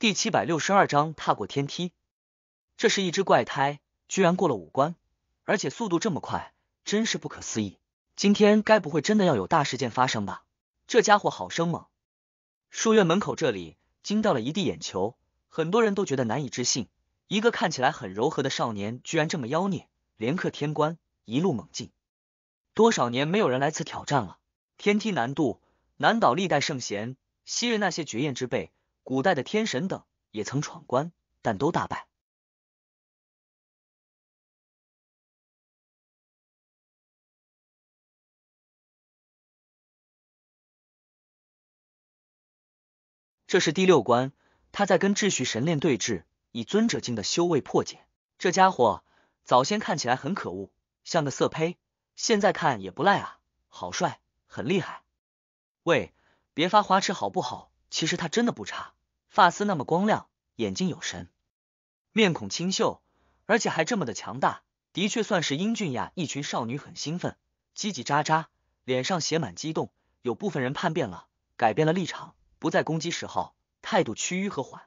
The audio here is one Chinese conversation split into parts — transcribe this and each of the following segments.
第七百六十二章踏过天梯。这是一只怪胎，居然过了五关，而且速度这么快，真是不可思议。今天该不会真的要有大事件发生吧？这家伙好生猛！书院门口这里惊掉了一地眼球，很多人都觉得难以置信。一个看起来很柔和的少年，居然这么妖孽，连克天关，一路猛进。多少年没有人来此挑战了，天梯难度难倒历代圣贤，昔日那些绝艳之辈。古代的天神等也曾闯关，但都大败。这是第六关，他在跟秩序神链对峙，以尊者境的修为破解。这家伙早先看起来很可恶，像个色胚，现在看也不赖啊，好帅，很厉害。喂，别发花痴好不好？其实他真的不差。发丝那么光亮，眼睛有神，面孔清秀，而且还这么的强大，的确算是英俊呀！一群少女很兴奋，叽叽喳喳，脸上写满激动。有部分人叛变了，改变了立场，不再攻击石浩，态度趋于和缓。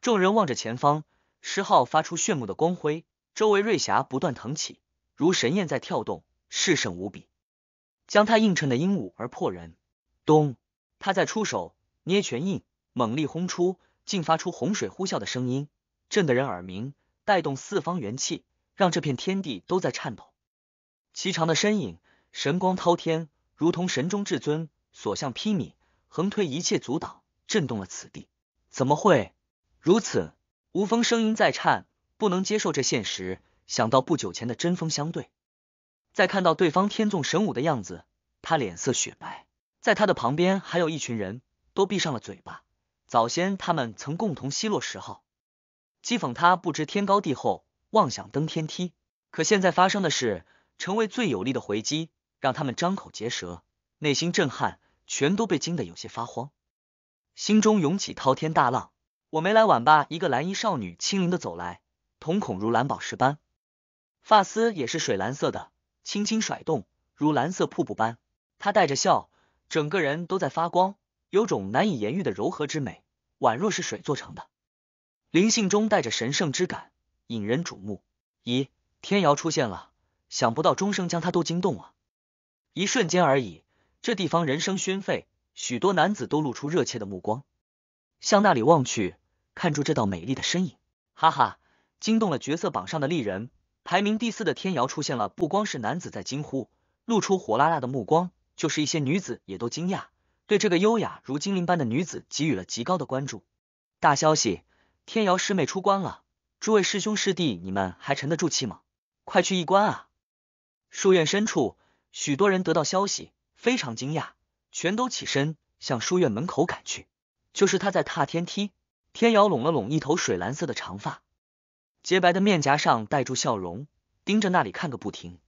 众人望着前方，石浩发出炫目的光辉，周围瑞霞不断腾起，如神焰在跳动，势盛无比，将他映衬的英武而破人。咚！他在出手，捏拳印。猛力轰出，竟发出洪水呼啸的声音，震得人耳鸣，带动四方元气，让这片天地都在颤抖。其长的身影，神光滔天，如同神中至尊，所向披靡，横推一切阻挡，震动了此地。怎么会如此？吴峰声音在颤，不能接受这现实。想到不久前的针锋相对，再看到对方天纵神武的样子，他脸色雪白。在他的旁边还有一群人都闭上了嘴巴。早先，他们曾共同奚落十号，讥讽他不知天高地厚，妄想登天梯。可现在发生的事，成为最有力的回击，让他们张口结舌，内心震撼，全都被惊得有些发慌，心中涌起滔天大浪。我没来晚吧？一个蓝衣少女轻灵的走来，瞳孔如蓝宝石般，发丝也是水蓝色的，轻轻甩动如蓝色瀑布般。她带着笑，整个人都在发光。有种难以言喻的柔和之美，宛若是水做成的，灵性中带着神圣之感，引人瞩目。咦，天瑶出现了，想不到钟声将他都惊动了，一瞬间而已。这地方人声喧沸，许多男子都露出热切的目光，向那里望去，看住这道美丽的身影。哈哈，惊动了角色榜上的丽人，排名第四的天瑶出现了。不光是男子在惊呼，露出火辣辣的目光，就是一些女子也都惊讶。对这个优雅如精灵般的女子给予了极高的关注。大消息，天瑶师妹出关了！诸位师兄师弟，你们还沉得住气吗？快去一观啊！书院深处，许多人得到消息，非常惊讶，全都起身向书院门口赶去。就是他在踏天梯。天瑶拢了拢一头水蓝色的长发，洁白的面颊上带住笑容，盯着那里看个不停。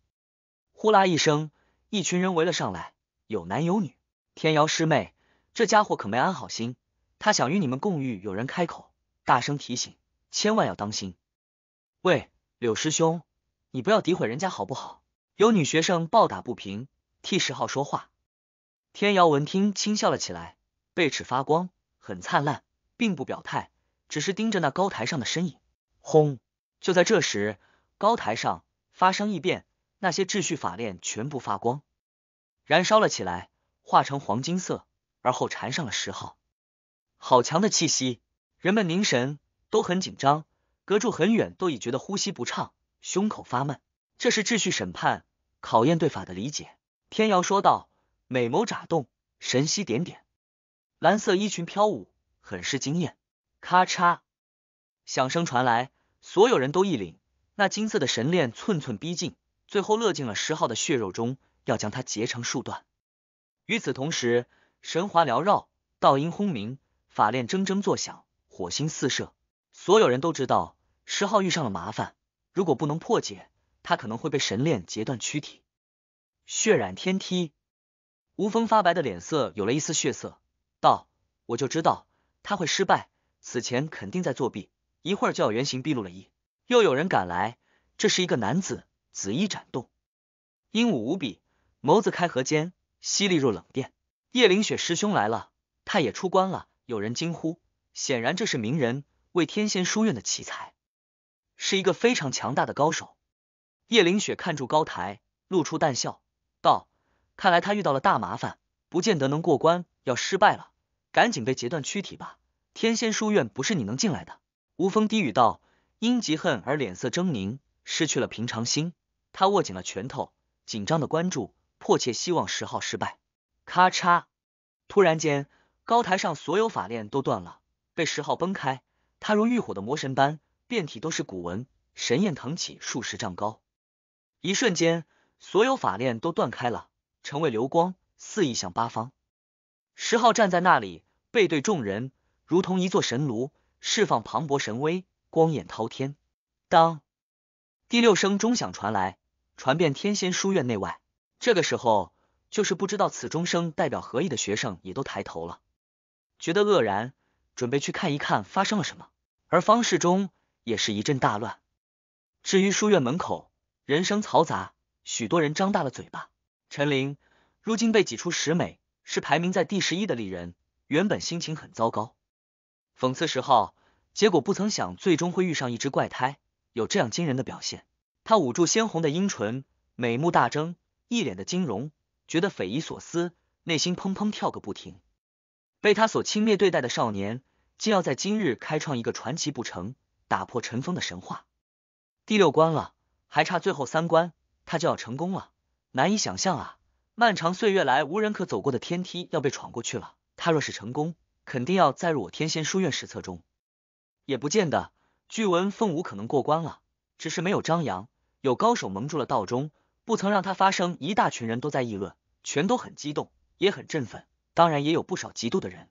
呼啦一声，一群人围了上来，有男有女。天瑶师妹，这家伙可没安好心，他想与你们共浴。有人开口，大声提醒，千万要当心。喂，柳师兄，你不要诋毁人家好不好？有女学生抱打不平，替石号说话。天瑶闻听，轻笑了起来，背齿发光，很灿烂，并不表态，只是盯着那高台上的身影。轰！就在这时，高台上发生异变，那些秩序法链全部发光，燃烧了起来。化成黄金色，而后缠上了十号，好强的气息，人们凝神，都很紧张，隔住很远都已觉得呼吸不畅，胸口发闷。这是秩序审判，考验对法的理解。天瑶说道，美眸眨动，神息点点，蓝色衣裙飘舞，很是惊艳。咔嚓，响声传来，所有人都一凛，那金色的神链寸寸逼近，最后勒进了十号的血肉中，要将它截成数段。与此同时，神华缭绕，道音轰鸣，法链铮铮作响，火星四射。所有人都知道，石昊遇上了麻烦。如果不能破解，他可能会被神链截断躯体，血染天梯。吴风发白的脸色有了一丝血色，道：“我就知道他会失败，此前肯定在作弊，一会儿就要原形毕露了。”一又有人赶来，这是一个男子，紫衣展动，英武无比，眸子开合间。犀利若冷殿。叶灵雪师兄来了，他也出关了。有人惊呼，显然这是名人为天仙书院的奇才，是一个非常强大的高手。叶灵雪看住高台，露出淡笑，道：“看来他遇到了大麻烦，不见得能过关，要失败了，赶紧被截断躯体吧。天仙书院不是你能进来的。”无风低语道，因嫉恨而脸色狰狞，失去了平常心。他握紧了拳头，紧张的关注。迫切希望十号失败。咔嚓！突然间，高台上所有法链都断了，被十号崩开。他如浴火的魔神般，遍体都是古纹，神焰腾起数十丈高。一瞬间，所有法链都断开了，成为流光，肆意向八方。十号站在那里，背对众人，如同一座神炉，释放磅礴神威，光焰滔天。当第六声钟响传来，传遍天仙书院内外。这个时候，就是不知道此钟声代表何意的学生也都抬头了，觉得愕然，准备去看一看发生了什么。而方世中也是一阵大乱。至于书院门口，人声嘈杂，许多人张大了嘴巴。陈琳如今被挤出十美，是排名在第十一的丽人，原本心情很糟糕，讽刺十号，结果不曾想最终会遇上一只怪胎，有这样惊人的表现。他捂住鲜红的阴唇，美目大睁。一脸的惊容，觉得匪夷所思，内心砰砰跳个不停。被他所轻蔑对待的少年，竟要在今日开创一个传奇不成，打破尘封的神话。第六关了，还差最后三关，他就要成功了。难以想象啊，漫长岁月来无人可走过的天梯要被闯过去了。他若是成功，肯定要载入我天仙书院史册中。也不见得，据闻凤舞可能过关了，只是没有张扬，有高手蒙住了道中。不曾让他发声，一大群人都在议论，全都很激动，也很振奋。当然，也有不少嫉妒的人，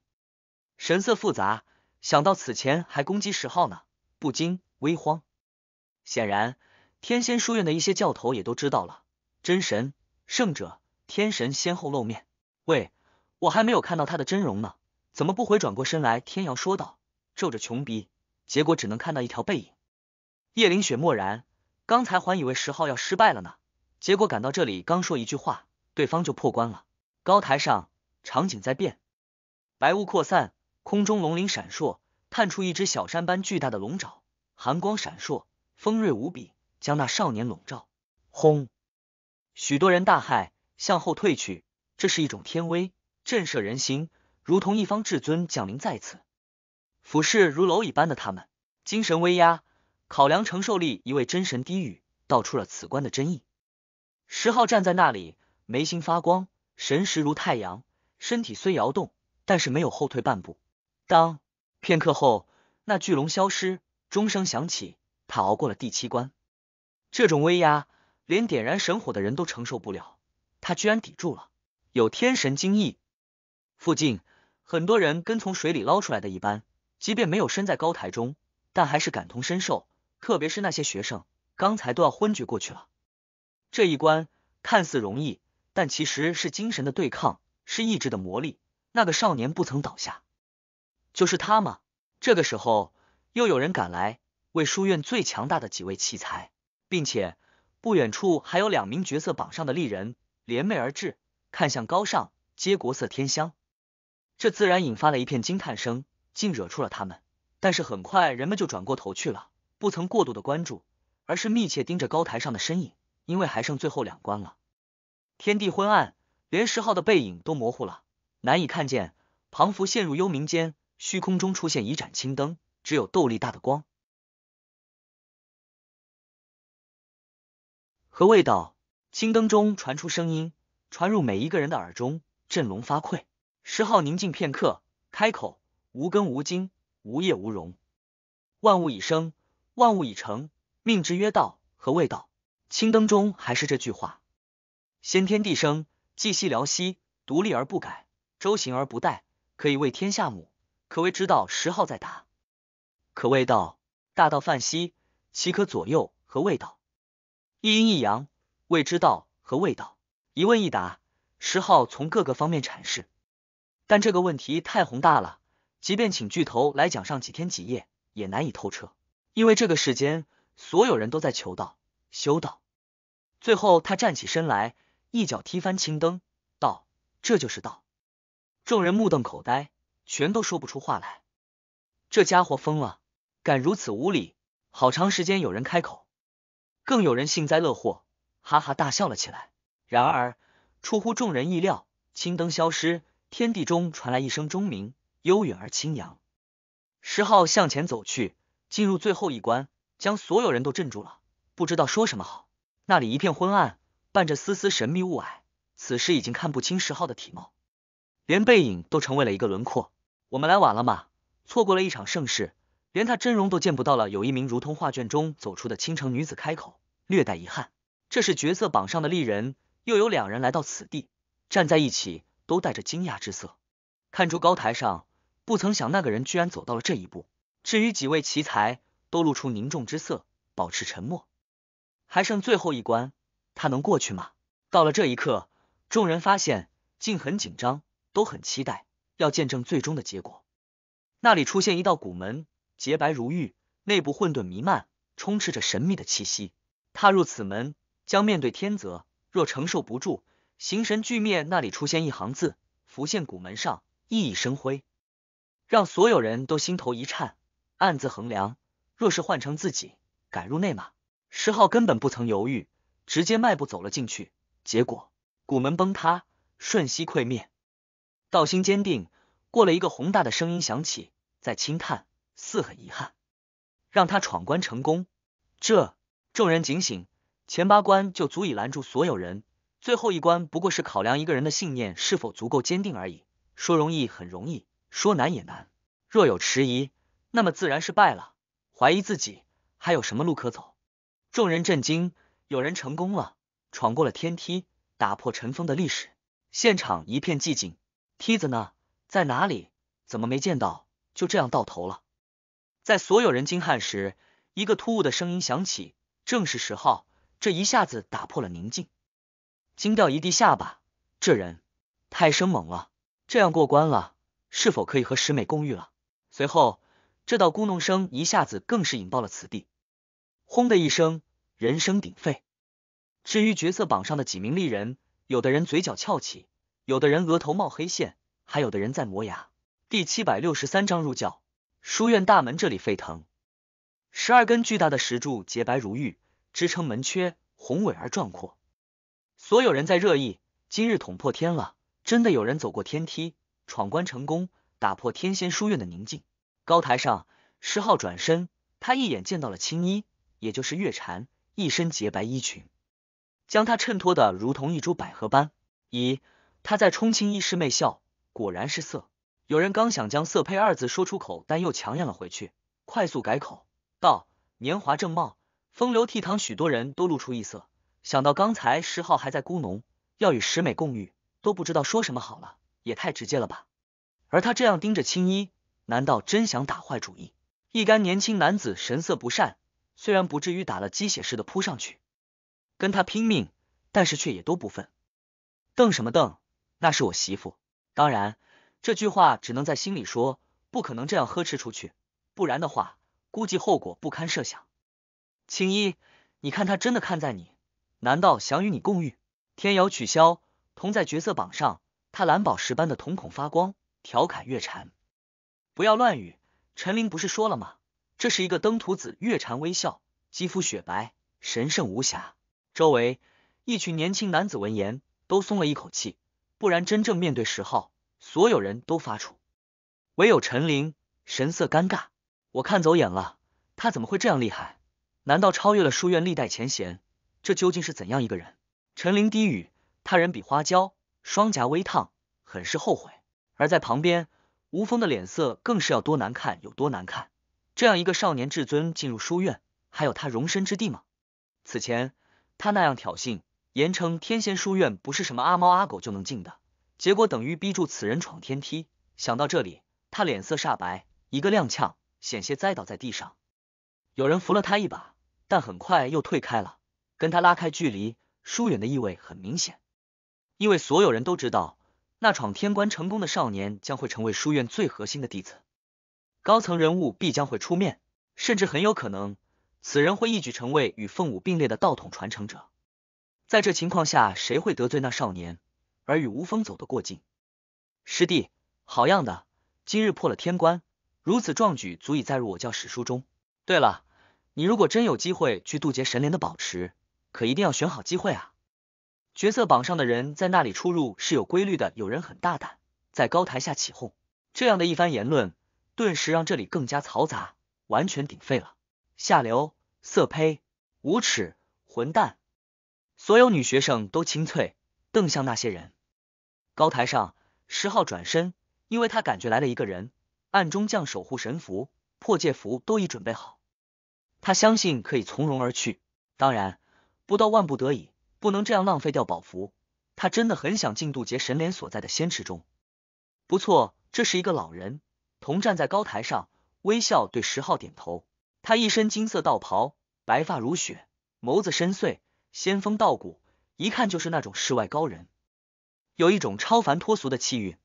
神色复杂。想到此前还攻击十号呢，不禁微慌。显然，天仙书院的一些教头也都知道了。真神、圣者、天神先后露面。喂，我还没有看到他的真容呢，怎么不回转过身来？天瑶说道，皱着穷鼻，结果只能看到一条背影。叶灵雪默然，刚才还以为十号要失败了呢。结果赶到这里，刚说一句话，对方就破关了。高台上场景在变，白雾扩散，空中龙鳞闪烁，探出一只小山般巨大的龙爪，寒光闪烁，锋锐无比，将那少年笼罩。轰！许多人大骇，向后退去。这是一种天威，震慑人心，如同一方至尊降临在此，俯视如蝼蚁般的他们。精神威压，考量承受力。一位真神低语，道出了此关的真意。石浩站在那里，眉心发光，神识如太阳，身体虽摇动，但是没有后退半步。当片刻后，那巨龙消失，钟声响起，他熬过了第七关。这种威压，连点燃神火的人都承受不了，他居然抵住了。有天神惊异，附近很多人跟从水里捞出来的一般，即便没有身在高台中，但还是感同身受。特别是那些学生，刚才都要昏厥过去了。这一关看似容易，但其实是精神的对抗，是意志的磨砺。那个少年不曾倒下，就是他吗？这个时候，又有人赶来，为书院最强大的几位奇才，并且不远处还有两名角色榜上的丽人联袂而至，看向高尚，皆国色天香。这自然引发了一片惊叹声，竟惹出了他们。但是很快，人们就转过头去了，不曾过度的关注，而是密切盯着高台上的身影。因为还剩最后两关了，天地昏暗，连十号的背影都模糊了，难以看见。庞福陷入幽冥间，虚空中出现一盏青灯，只有斗笠大的光。何谓道？青灯中传出声音，传入每一个人的耳中，振聋发聩。十号宁静片刻，开口：无根无茎，无叶无荣，万物已生，万物已成。命之曰道，何谓道？青灯中还是这句话：先天地生，寂兮寥兮，独立而不改，周行而不殆，可以为天下母。可谓知道。十号在达。可谓道，大道泛兮，其可左右？何谓道？一阴一阳，谓之道。和谓道？一问一答，十号从各个方面阐释。但这个问题太宏大了，即便请巨头来讲上几天几夜，也难以透彻。因为这个世间，所有人都在求道、修道。最后，他站起身来，一脚踢翻青灯，道：“这就是道。”众人目瞪口呆，全都说不出话来。这家伙疯了，敢如此无礼！好长时间，有人开口，更有人幸灾乐祸，哈哈大笑了起来。然而，出乎众人意料，青灯消失，天地中传来一声钟鸣，悠远而清扬。石昊向前走去，进入最后一关，将所有人都镇住了，不知道说什么好。那里一片昏暗，伴着丝丝神秘雾霭，此时已经看不清石昊的体貌，连背影都成为了一个轮廓。我们来晚了嘛，错过了一场盛世，连他真容都见不到了。有一名如同画卷中走出的倾城女子开口，略带遗憾。这是角色榜上的丽人。又有两人来到此地，站在一起，都带着惊讶之色，看出高台上。不曾想那个人居然走到了这一步。至于几位奇才，都露出凝重之色，保持沉默。还剩最后一关，他能过去吗？到了这一刻，众人发现竟很紧张，都很期待要见证最终的结果。那里出现一道古门，洁白如玉，内部混沌弥漫，充斥着神秘的气息。踏入此门，将面对天泽，若承受不住，形神俱灭。那里出现一行字，浮现古门上，熠熠生辉，让所有人都心头一颤，暗自衡量，若是换成自己，敢入内吗？石浩根本不曾犹豫，直接迈步走了进去。结果古门崩塌，瞬息溃灭。道心坚定，过了一个宏大的声音响起，在轻叹，似很遗憾，让他闯关成功。这众人警醒，前八关就足以拦住所有人，最后一关不过是考量一个人的信念是否足够坚定而已。说容易很容易，说难也难。若有迟疑，那么自然是败了。怀疑自己，还有什么路可走？众人震惊，有人成功了，闯过了天梯，打破尘封的历史。现场一片寂静，梯子呢？在哪里？怎么没见到？就这样到头了？在所有人惊骇时，一个突兀的声音响起，正是十号，这一下子打破了宁静，惊掉一地下巴。这人太生猛了，这样过关了，是否可以和石美共浴了？随后，这道咕哝声一下子更是引爆了此地。轰的一声，人声鼎沸。至于角色榜上的几名丽人，有的人嘴角翘起，有的人额头冒黑线，还有的人在磨牙。第七百六十三章入教。书院大门这里沸腾，十二根巨大的石柱洁白如玉，支撑门阙，宏伟而壮阔。所有人在热议：今日捅破天了，真的有人走过天梯，闯关成功，打破天仙书院的宁静。高台上，石昊转身，他一眼见到了青衣。也就是月婵，一身洁白衣裙，将她衬托的如同一株百合般。咦，她在冲青衣师妹笑，果然是色。有人刚想将“色胚”二字说出口，但又强咽了回去，快速改口道：“年华正茂，风流倜傥。”许多人都露出异色。想到刚才石浩还在孤农要与石美共浴，都不知道说什么好了，也太直接了吧。而他这样盯着青衣，难道真想打坏主意？一干年轻男子神色不善。虽然不至于打了鸡血似的扑上去跟他拼命，但是却也都不忿。瞪什么瞪？那是我媳妇。当然，这句话只能在心里说，不可能这样呵斥出去，不然的话，估计后果不堪设想。青衣，你看他真的看在你，难道想与你共浴？天瑶取消，同在角色榜上。他蓝宝石般的瞳孔发光，调侃月禅：“不要乱语。”陈林不是说了吗？这是一个登徒子月禅微笑，肌肤雪白，神圣无瑕。周围一群年轻男子闻言都松了一口气，不然真正面对石昊，所有人都发怵。唯有陈林神色尴尬，我看走眼了，他怎么会这样厉害？难道超越了书院历代前贤？这究竟是怎样一个人？陈林低语，他人比花娇，双颊微烫，很是后悔。而在旁边，吴峰的脸色更是要多难看有多难看。这样一个少年至尊进入书院，还有他容身之地吗？此前他那样挑衅，言称天仙书院不是什么阿猫阿狗就能进的，结果等于逼住此人闯天梯。想到这里，他脸色煞白，一个踉跄，险些栽倒在地上。有人扶了他一把，但很快又退开了，跟他拉开距离，疏远的意味很明显。因为所有人都知道，那闯天关成功的少年将会成为书院最核心的弟子。高层人物必将会出面，甚至很有可能此人会一举成为与凤舞并列的道统传承者。在这情况下，谁会得罪那少年而与吴峰走得过近？师弟，好样的！今日破了天关，如此壮举足以载入我教史书中。对了，你如果真有机会去渡劫神莲的宝池，可一定要选好机会啊！角色榜上的人在那里出入是有规律的，有人很大胆，在高台下起哄，这样的一番言论。顿时让这里更加嘈杂，完全顶废了。下流、色胚、无耻、混蛋！所有女学生都清脆瞪向那些人。高台上，十号转身，因为他感觉来了一个人。暗中将守护神符、破戒符都已准备好，他相信可以从容而去。当然，不到万不得已，不能这样浪费掉宝符。他真的很想进渡劫神莲所在的仙池中。不错，这是一个老人。同站在高台上，微笑对石浩点头。他一身金色道袍，白发如雪，眸子深邃，仙风道骨，一看就是那种世外高人，有一种超凡脱俗的气韵。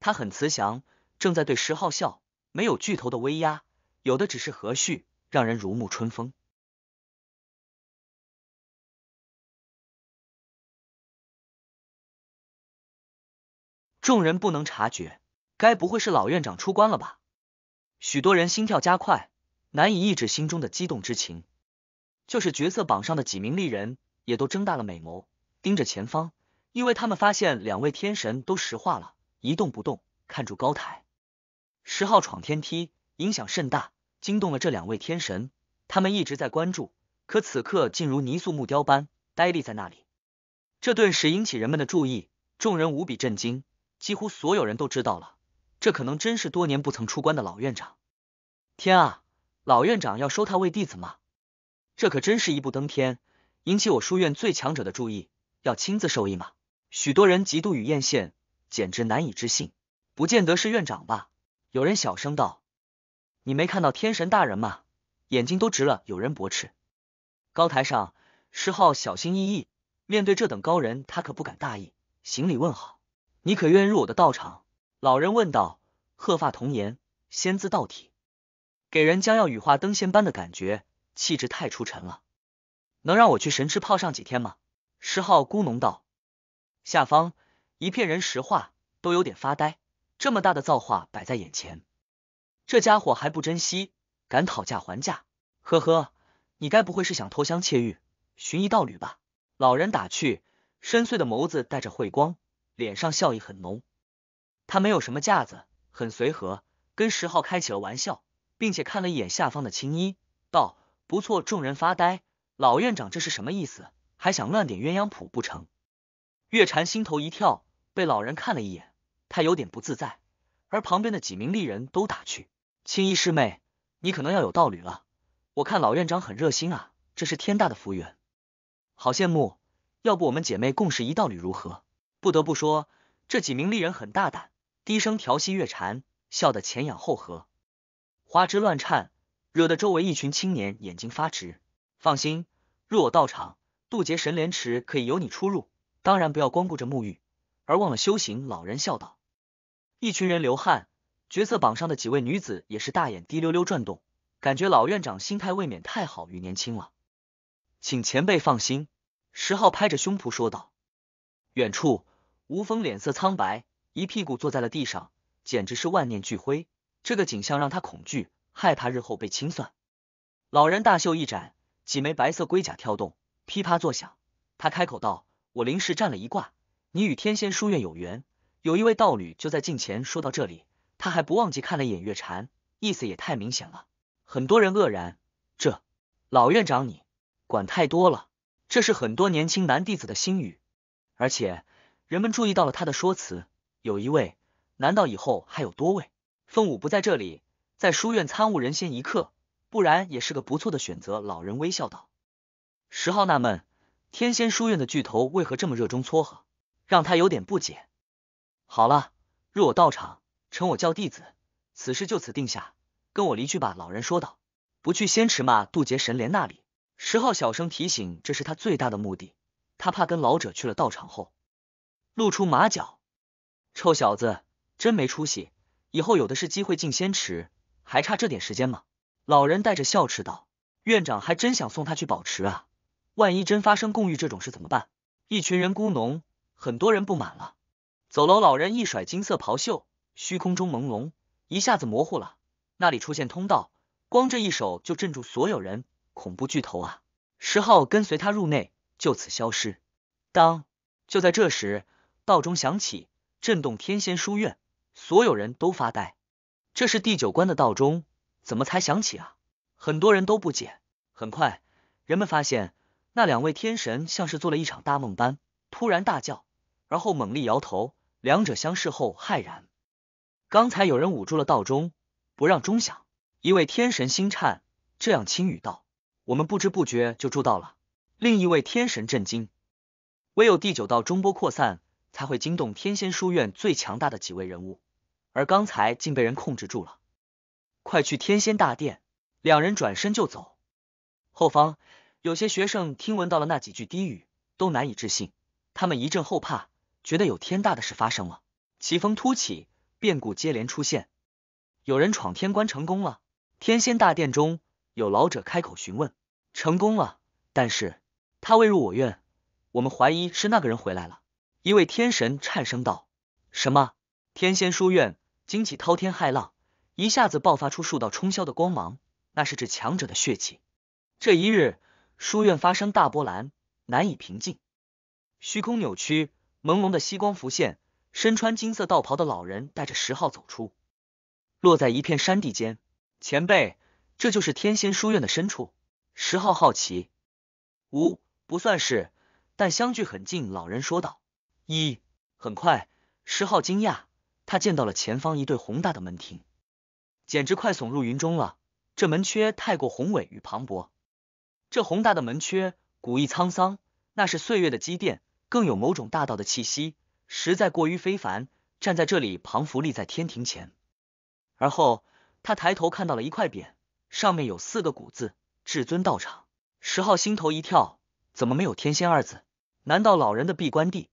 他很慈祥，正在对石浩笑，没有巨头的威压，有的只是和煦，让人如沐春风。众人不能察觉。该不会是老院长出关了吧？许多人心跳加快，难以抑制心中的激动之情。就是角色榜上的几名丽人也都睁大了美眸，盯着前方，因为他们发现两位天神都石化了，一动不动，看住高台。十号闯天梯影响甚大，惊动了这两位天神，他们一直在关注，可此刻竟如泥塑木雕般呆立在那里。这顿时引起人们的注意，众人无比震惊，几乎所有人都知道了。这可能真是多年不曾出关的老院长。天啊，老院长要收他为弟子吗？这可真是一步登天，引起我书院最强者的注意，要亲自授意吗？许多人嫉妒与艳羡，简直难以置信。不见得是院长吧？有人小声道：“你没看到天神大人吗？眼睛都直了。”有人驳斥。高台上，石浩小心翼翼面对这等高人，他可不敢大意，行礼问好：“你可愿入我的道场？”老人问道：“鹤发童颜，仙姿道体，给人将要羽化登仙般的感觉，气质太出尘了。能让我去神池泡上几天吗？”石浩咕哝道。下方一片人石化，都有点发呆。这么大的造化摆在眼前，这家伙还不珍惜，敢讨价还价？呵呵，你该不会是想偷香窃玉，寻一道侣吧？”老人打趣，深邃的眸子带着慧光，脸上笑意很浓。他没有什么架子，很随和，跟石浩开起了玩笑，并且看了一眼下方的青衣，道：“不错。”众人发呆，老院长这是什么意思？还想乱点鸳鸯谱不成？月禅心头一跳，被老人看了一眼，他有点不自在。而旁边的几名丽人都打趣：“青衣师妹，你可能要有道侣了。我看老院长很热心啊，这是天大的福缘，好羡慕。要不我们姐妹共事一道侣如何？”不得不说，这几名丽人很大胆。低声调戏月婵，笑得前仰后合，花枝乱颤，惹得周围一群青年眼睛发直。放心，若我到场，渡劫神莲池可以由你出入，当然不要光顾着沐浴，而忘了修行。老人笑道。一群人流汗，角色榜上的几位女子也是大眼滴溜溜转动，感觉老院长心态未免太好与年轻了。请前辈放心，石浩拍着胸脯说道。远处，吴峰脸色苍白。一屁股坐在了地上，简直是万念俱灰。这个景象让他恐惧，害怕日后被清算。老人大袖一展，几枚白色龟甲跳动，噼啪作响。他开口道：“我临时占了一卦，你与天仙书院有缘，有一位道侣就在近前。”说到这里，他还不忘记看了一眼月禅，意思也太明显了。很多人愕然，这老院长你管太多了。这是很多年轻男弟子的心语，而且人们注意到了他的说辞。有一位，难道以后还有多位？凤舞不在这里，在书院参悟人仙一刻，不然也是个不错的选择。老人微笑道。十号纳闷，天仙书院的巨头为何这么热衷撮合，让他有点不解。好了，入我道场，称我教弟子，此事就此定下，跟我离去吧。老人说道。不去仙池嘛，渡劫神莲那里。十号小声提醒，这是他最大的目的，他怕跟老者去了道场后露出马脚。臭小子，真没出息！以后有的是机会进仙池，还差这点时间吗？老人带着笑斥道：“院长还真想送他去宝池啊？万一真发生共浴这种事怎么办？”一群人咕哝，很多人不满了。走楼老人一甩金色袍袖，虚空中朦胧一下子模糊了，那里出现通道，光这一手就镇住所有人，恐怖巨头啊！十号跟随他入内，就此消失。当就在这时，道钟响起。震动天仙书院，所有人都发呆。这是第九关的道钟，怎么才响起啊？很多人都不解。很快，人们发现那两位天神像是做了一场大梦般，突然大叫，而后猛力摇头。两者相视后骇然。刚才有人捂住了道钟，不让钟响。一位天神心颤，这样轻语道：“我们不知不觉就住到了。”另一位天神震惊，唯有第九道中波扩散。才会惊动天仙书院最强大的几位人物，而刚才竟被人控制住了。快去天仙大殿！两人转身就走。后方有些学生听闻到了那几句低语，都难以置信，他们一阵后怕，觉得有天大的事发生了。奇峰突起，变故接连出现，有人闯天关成功了。天仙大殿中有老者开口询问：“成功了，但是他未入我院，我们怀疑是那个人回来了。”一位天神颤声道：“什么？天仙书院惊起滔天骇浪，一下子爆发出数道冲霄的光芒，那是至强者的血气。”这一日，书院发生大波澜，难以平静。虚空扭曲，朦胧的曦光浮现。身穿金色道袍的老人带着十号走出，落在一片山地间。前辈，这就是天仙书院的深处。十号好奇，无不算是，但相距很近。老人说道。一很快，石浩惊讶，他见到了前方一对宏大的门庭，简直快耸入云中了。这门阙太过宏伟与磅礴，这宏大的门阙古意沧桑，那是岁月的积淀，更有某种大道的气息，实在过于非凡。站在这里，庞福立在天庭前，而后他抬头看到了一块匾，上面有四个古字“至尊道场”。石浩心头一跳，怎么没有“天仙”二字？难道老人的闭关地？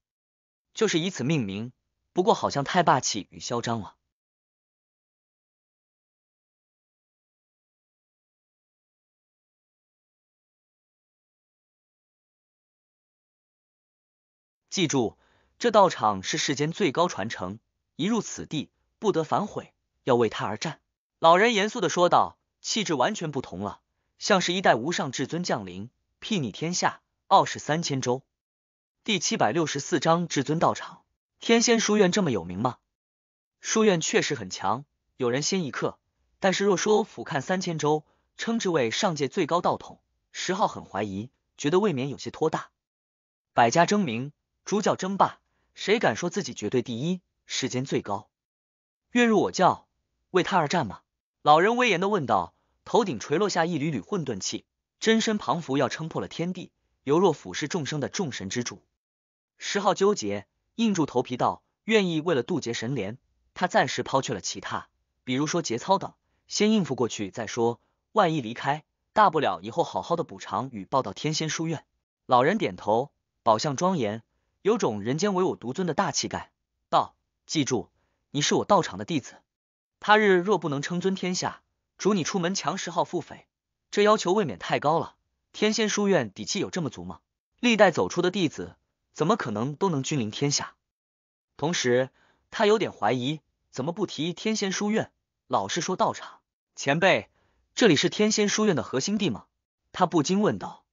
就是以此命名，不过好像太霸气与嚣张了。记住，这道场是世间最高传承，一入此地，不得反悔，要为他而战。老人严肃的说道，气质完全不同了，像是一代无上至尊降临，睥睨天下，傲视三千州。第七百六十四章至尊道场。天仙书院这么有名吗？书院确实很强，有人仙一刻。但是若说俯瞰三千州，称之为上界最高道统，石昊很怀疑，觉得未免有些托大。百家争鸣，诸教争霸，谁敢说自己绝对第一，世间最高？愿入我教，为他而战吗？老人威严的问道，头顶垂落下一缕缕混沌气，真身旁礴要撑破了天地，犹若俯视众生的众神之主。十号纠结，硬住头皮道：“愿意为了渡劫神莲，他暂时抛却了其他，比如说节操等，先应付过去再说。万一离开，大不了以后好好的补偿与报到天仙书院。”老人点头，宝相庄严，有种人间唯我独尊的大气概，道：“记住，你是我道场的弟子，他日若不能称尊天下，主你出门。”强十号腹诽，这要求未免太高了。天仙书院底气有这么足吗？历代走出的弟子。怎么可能都能君临天下？同时，他有点怀疑，怎么不提天仙书院，老是说道场前辈，这里是天仙书院的核心地吗？他不禁问道。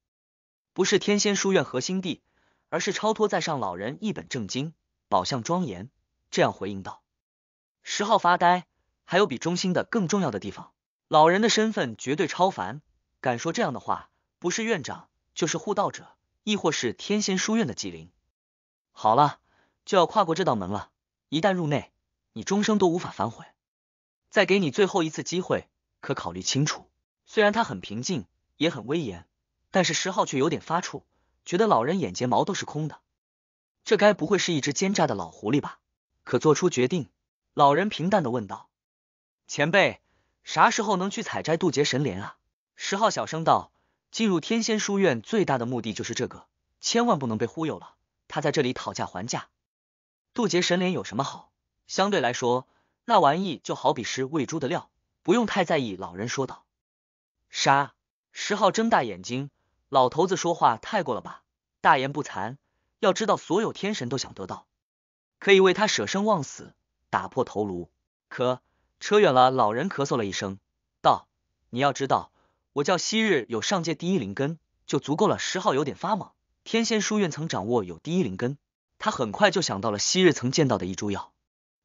不是天仙书院核心地，而是超脱在上老人一本正经，宝相庄严，这样回应道。十号发呆，还有比中心的更重要的地方。老人的身份绝对超凡，敢说这样的话，不是院长就是护道者。亦或是天仙书院的纪灵，好了，就要跨过这道门了。一旦入内，你终生都无法反悔。再给你最后一次机会，可考虑清楚。虽然他很平静，也很威严，但是石浩却有点发怵，觉得老人眼睫毛都是空的。这该不会是一只奸诈的老狐狸吧？可做出决定，老人平淡的问道：“前辈，啥时候能去采摘渡劫神莲啊？”石浩小声道。进入天仙书院最大的目的就是这个，千万不能被忽悠了。他在这里讨价还价，渡劫神莲有什么好？相对来说，那玩意就好比是喂猪的料，不用太在意。老人说道：“杀！”石浩睁大眼睛，老头子说话太过了吧，大言不惭。要知道，所有天神都想得到，可以为他舍生忘死，打破头颅。可，扯远了。老人咳嗽了一声，道：“你要知道。”我叫昔日有上界第一灵根就足够了。十号有点发懵。天仙书院曾掌握有第一灵根，他很快就想到了昔日曾见到的一株药，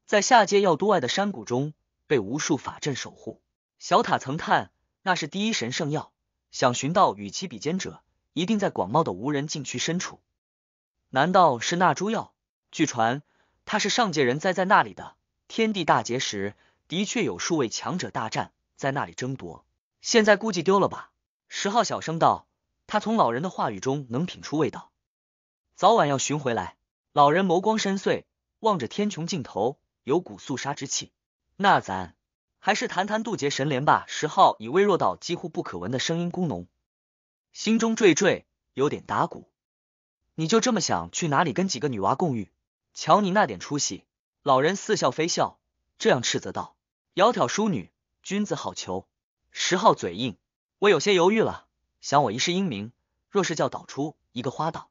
在下界药都外的山谷中，被无数法阵守护。小塔曾叹，那是第一神圣药，想寻到与其比肩者，一定在广袤的无人禁区深处。难道是那株药？据传，他是上界人栽在那里的。天地大劫时，的确有数位强者大战在那里争夺。现在估计丢了吧？十号小声道，他从老人的话语中能品出味道，早晚要寻回来。老人眸光深邃，望着天穹尽头，有股肃杀之气。那咱还是谈谈渡劫神莲吧。十号以微弱到几乎不可闻的声音咕哝，心中惴惴，有点打鼓。你就这么想去哪里跟几个女娃共浴？瞧你那点出息！老人似笑非笑，这样斥责道：“窈窕淑女，君子好逑。”十号嘴硬，我有些犹豫了，想我一世英名，若是叫导出一个花道，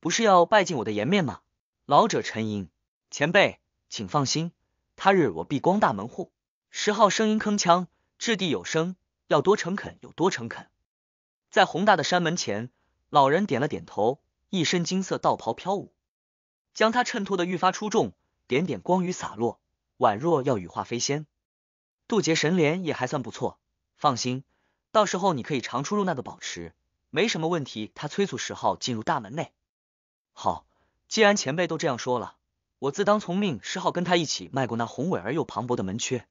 不是要败尽我的颜面吗？老者沉吟，前辈，请放心，他日我必光大门户。十号声音铿锵，掷地有声，要多诚恳有多诚恳。在宏大的山门前，老人点了点头，一身金色道袍飘舞，将他衬托的愈发出众，点点光雨洒落，宛若要羽化飞仙。渡劫神莲也还算不错。放心，到时候你可以常出入那个宝池，没什么问题。他催促十号进入大门内。好，既然前辈都这样说了，我自当从命。十号跟他一起迈过那宏伟而又磅礴的门阙，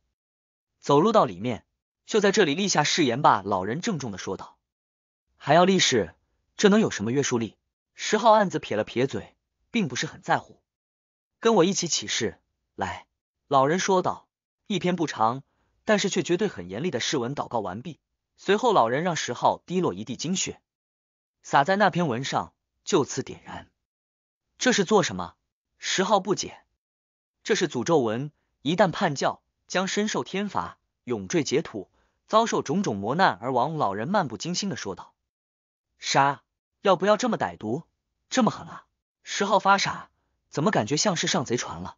走入到里面，就在这里立下誓言吧。老人郑重的说道。还要立誓？这能有什么约束力？十号暗自撇了撇嘴，并不是很在乎。跟我一起起誓，来。老人说道，一篇不长。但是却绝对很严厉的誓文祷告完毕，随后老人让石号滴落一地精血，洒在那篇文上，就此点燃。这是做什么？石号不解。这是诅咒文，一旦叛教，将深受天罚，永坠劫土，遭受种种磨难而亡。老人漫不经心的说道。杀，要不要这么歹毒，这么狠啊？石号发傻，怎么感觉像是上贼船了？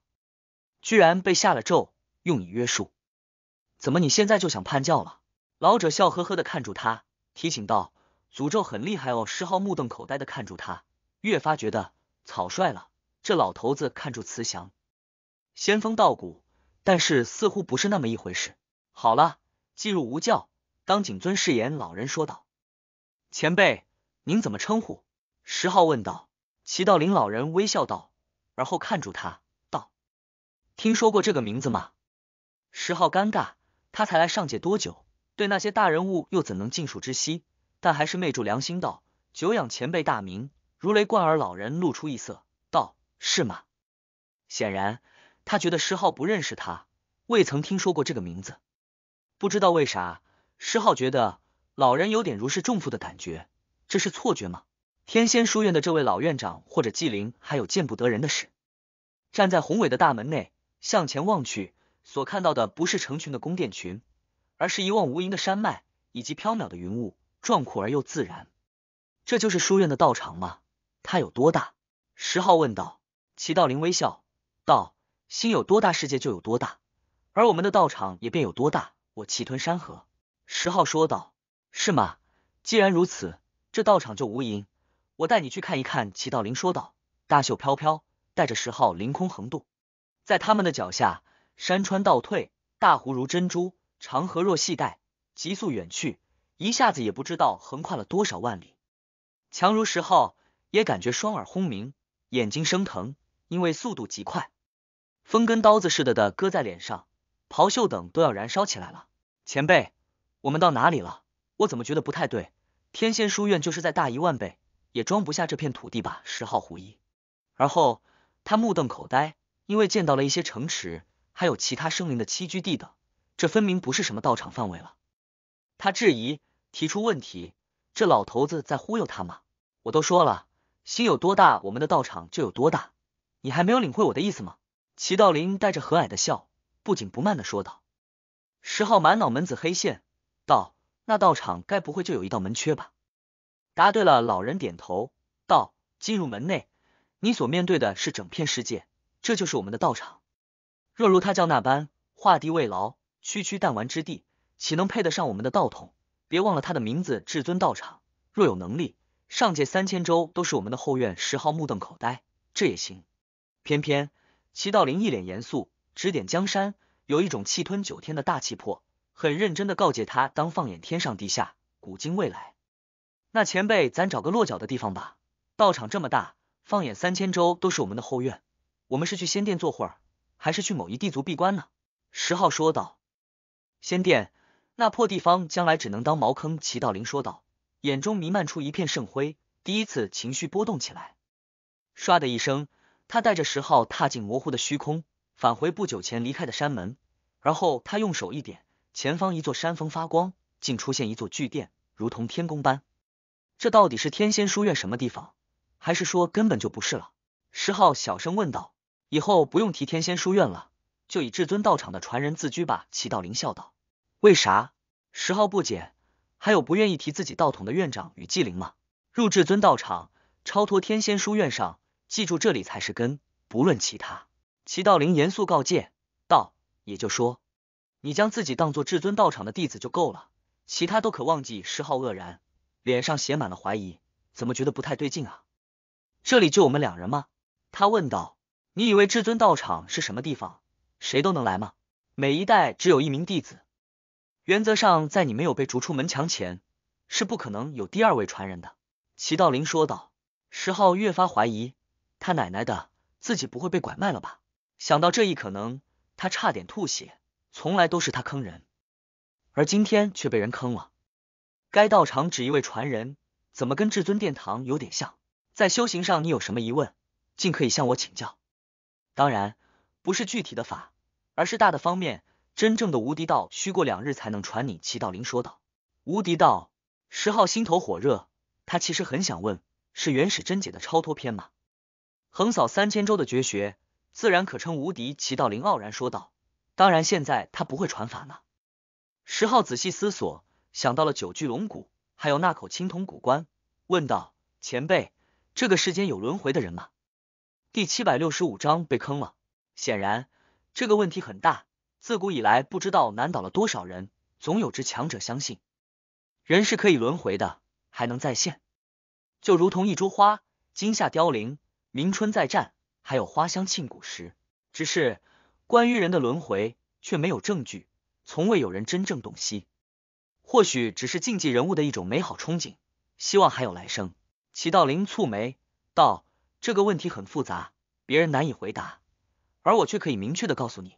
居然被下了咒，用以约束。怎么你现在就想叛教了？老者笑呵呵的看住他，提醒道：“诅咒很厉害哦。”石昊目瞪口呆的看住他，越发觉得草率了。这老头子看住慈祥，仙风道骨，但是似乎不是那么一回事。好了，进入无教，当谨遵誓言。”老人说道。“前辈，您怎么称呼？”石昊问道。齐道林老人微笑道，而后看住他道：“听说过这个名字吗？”石昊尴尬。他才来上界多久，对那些大人物又怎能尽数知悉？但还是昧住良心道：“久仰前辈大名。”如雷贯耳。老人露出一色，道：“是吗？”显然，他觉得石浩不认识他，未曾听说过这个名字。不知道为啥，石浩觉得老人有点如释重负的感觉，这是错觉吗？天仙书院的这位老院长或者纪灵还有见不得人的事。站在宏伟的大门内，向前望去。所看到的不是成群的宫殿群，而是一望无垠的山脉以及缥缈的云雾，壮阔而又自然。这就是书院的道场吗？它有多大？石昊问道。齐道林微笑道：“心有多大，世界就有多大，而我们的道场也便有多大。”我气吞山河，石昊说道：“是吗？既然如此，这道场就无垠。我带你去看一看。”齐道林说道，大袖飘飘，带着石昊凌空横渡，在他们的脚下。山川倒退，大湖如珍珠，长河若系带，急速远去，一下子也不知道横跨了多少万里。强如石浩也感觉双耳轰鸣，眼睛生疼，因为速度极快，风跟刀子似的的割在脸上，袍袖等都要燃烧起来了。前辈，我们到哪里了？我怎么觉得不太对？天仙书院就是在大一万倍也装不下这片土地吧？石浩狐疑，而后他目瞪口呆，因为见到了一些城池。还有其他生灵的栖居地等，这分明不是什么道场范围了。他质疑，提出问题，这老头子在忽悠他吗？我都说了，心有多大，我们的道场就有多大。你还没有领会我的意思吗？齐道林带着和蔼的笑，不紧不慢的说道。石浩满脑门子黑线，道：“那道场该不会就有一道门缺吧？”答对了，老人点头道：“进入门内，你所面对的是整片世界，这就是我们的道场。”若如他叫那般，画地为牢，区区弹丸之地，岂能配得上我们的道统？别忘了他的名字，至尊道场。若有能力，上界三千州都是我们的后院。十号目瞪口呆，这也行？偏偏齐道林一脸严肃，指点江山，有一种气吞九天的大气魄，很认真的告诫他：当放眼天上地下，古今未来。那前辈，咱找个落脚的地方吧。道场这么大，放眼三千州都是我们的后院。我们是去仙殿坐会儿。还是去某一地族闭关呢？十号说道。仙殿那破地方，将来只能当茅坑。齐道临说道，眼中弥漫出一片圣辉，第一次情绪波动起来。唰的一声，他带着十号踏进模糊的虚空，返回不久前离开的山门。而后他用手一点，前方一座山峰发光，竟出现一座巨殿，如同天宫般。这到底是天仙书院什么地方，还是说根本就不是了？十号小声问道。以后不用提天仙书院了，就以至尊道场的传人自居吧。”齐道林笑道。“为啥？”石浩不解。“还有不愿意提自己道统的院长与纪灵吗？”入至尊道场，超脱天仙书院上，记住这里才是根，不论其他。”齐道林严肃告诫道。“也就说，你将自己当做至尊道场的弟子就够了，其他都可忘记。”石浩愕然，脸上写满了怀疑，怎么觉得不太对劲啊？这里就我们两人吗？他问道。你以为至尊道场是什么地方？谁都能来吗？每一代只有一名弟子，原则上在你没有被逐出门墙前，是不可能有第二位传人的。齐道林说道。石浩越发怀疑，他奶奶的，自己不会被拐卖了吧？想到这一可能，他差点吐血。从来都是他坑人，而今天却被人坑了。该道场只一位传人，怎么跟至尊殿堂有点像？在修行上，你有什么疑问，尽可以向我请教。当然，不是具体的法，而是大的方面。真正的无敌道，需过两日才能传你。齐道林说道。无敌道，石浩心头火热，他其实很想问，是元始真解的超脱篇吗？横扫三千州的绝学，自然可称无敌。齐道林傲然说道。当然，现在他不会传法呢。石浩仔细思索，想到了九巨龙骨，还有那口青铜古棺，问道：“前辈，这个世间有轮回的人吗？”第七百六十五章被坑了。显然这个问题很大，自古以来不知道难倒了多少人。总有只强者相信，人是可以轮回的，还能再现，就如同一株花，今夏凋零，明春再绽，还有花香沁骨时。只是关于人的轮回，却没有证据，从未有人真正洞悉。或许只是禁忌人物的一种美好憧憬，希望还有来生。齐道灵蹙眉道。这个问题很复杂，别人难以回答，而我却可以明确的告诉你，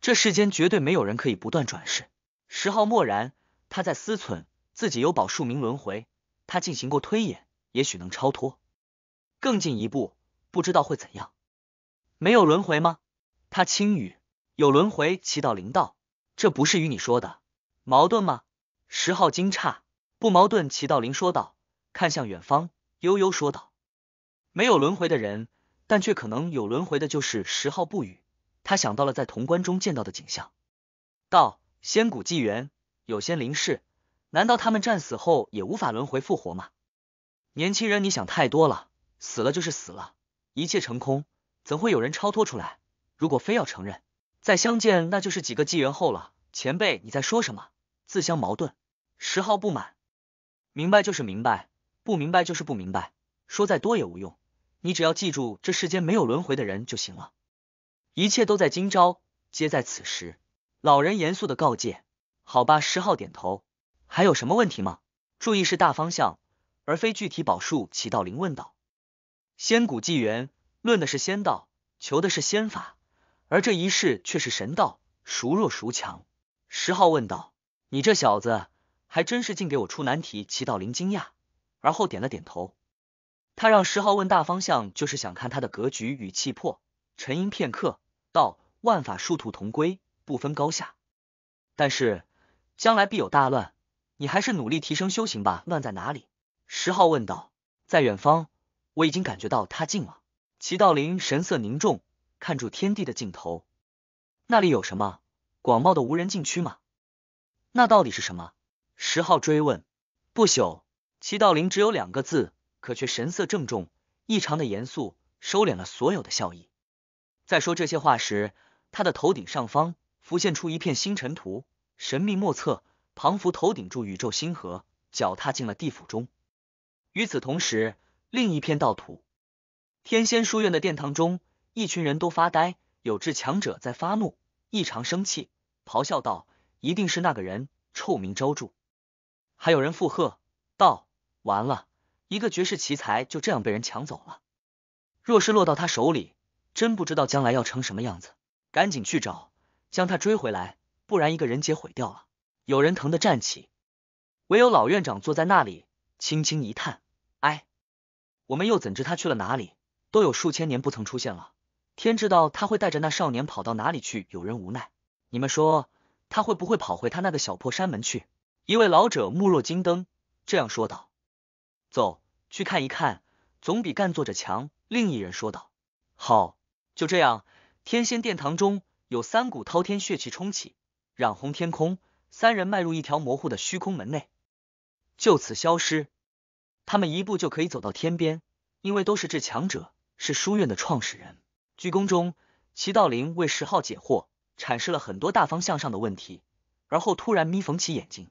这世间绝对没有人可以不断转世。石浩默然，他在思忖自己有保数名轮回，他进行过推演，也许能超脱，更进一步，不知道会怎样。没有轮回吗？他轻语，有轮回，其道灵道，这不是与你说的矛盾吗？石浩惊诧，不矛盾。齐道灵说道，看向远方，悠悠说道。没有轮回的人，但却可能有轮回的，就是十号不语。他想到了在潼关中见到的景象，道：仙古纪元有仙灵世，难道他们战死后也无法轮回复活吗？年轻人，你想太多了，死了就是死了，一切成空，怎会有人超脱出来？如果非要承认再相见，那就是几个纪元后了。前辈，你在说什么？自相矛盾。十号不满，明白就是明白，不明白就是不明白，说再多也无用。你只要记住，这世间没有轮回的人就行了，一切都在今朝，皆在此时。老人严肃的告诫。好吧，十号点头。还有什么问题吗？注意是大方向，而非具体宝术。齐道林问道。仙古纪元，论的是仙道，求的是仙法，而这一世却是神道，孰弱孰强？十号问道。你这小子还真是竟给我出难题。齐道林惊讶，而后点了点头。他让石浩问大方向，就是想看他的格局与气魄。沉吟片刻，道：“万法殊途同归，不分高下。但是将来必有大乱，你还是努力提升修行吧。”乱在哪里？石浩问道。在远方，我已经感觉到他近了。齐道林神色凝重，看住天地的尽头，那里有什么？广袤的无人禁区吗？那到底是什么？石浩追问。不朽。齐道林只有两个字。可却神色郑重，异常的严肃，收敛了所有的笑意。在说这些话时，他的头顶上方浮现出一片星辰图，神秘莫测。庞佛头顶住宇宙星河，脚踏进了地府中。与此同时，另一片道图，天仙书院的殿堂中，一群人都发呆，有至强者在发怒，异常生气，咆哮道：“一定是那个人，臭名昭著。”还有人附和道：“完了。”一个绝世奇才就这样被人抢走了，若是落到他手里，真不知道将来要成什么样子。赶紧去找，将他追回来，不然一个人杰毁掉了。有人疼的站起，唯有老院长坐在那里，轻轻一叹：“哎，我们又怎知他去了哪里？都有数千年不曾出现了，天知道他会带着那少年跑到哪里去。”有人无奈：“你们说，他会不会跑回他那个小破山门去？”一位老者目若金灯，这样说道。走，去看一看，总比干坐着强。”另一人说道。“好，就这样。”天仙殿堂中有三股滔天血气冲起，染红天空。三人迈入一条模糊的虚空门内，就此消失。他们一步就可以走到天边，因为都是至强者，是书院的创始人。鞠躬中，齐道林为十号解惑，阐释了很多大方向上的问题，而后突然眯缝起眼睛，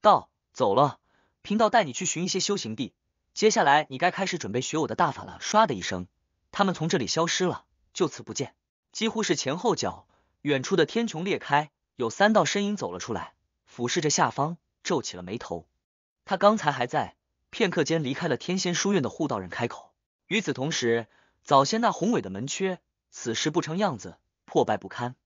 道：“走了。”贫道带你去寻一些修行地，接下来你该开始准备学我的大法了。唰的一声，他们从这里消失了，就此不见。几乎是前后脚，远处的天穹裂开，有三道身影走了出来，俯视着下方，皱起了眉头。他刚才还在，片刻间离开了天仙书院的护道人开口。与此同时，早先那宏伟的门阙，此时不成样子，破败不堪，